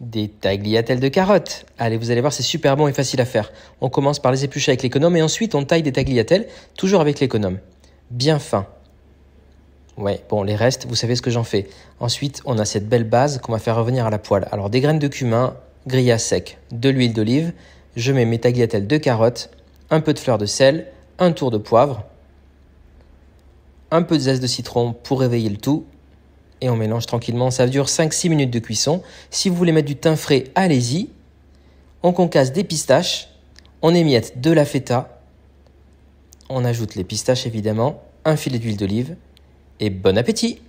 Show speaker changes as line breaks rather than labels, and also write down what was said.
des tagliatelles de carottes. Allez, vous allez voir, c'est super bon et facile à faire. On commence par les éplucher avec l'économe et ensuite on taille des tagliatelles, toujours avec l'économe. Bien fin. Ouais, bon, les restes, vous savez ce que j'en fais. Ensuite, on a cette belle base qu'on va faire revenir à la poêle. Alors, des graines de cumin grillées à sec, de l'huile d'olive, je mets mes tagliatelles de carottes, un peu de fleur de sel, un tour de poivre, un peu de zeste de citron pour réveiller le tout, et on mélange tranquillement. Ça dure 5-6 minutes de cuisson. Si vous voulez mettre du thym frais, allez-y. On concasse des pistaches, on émiette de la feta, on ajoute les pistaches évidemment, un filet d'huile d'olive
et bon appétit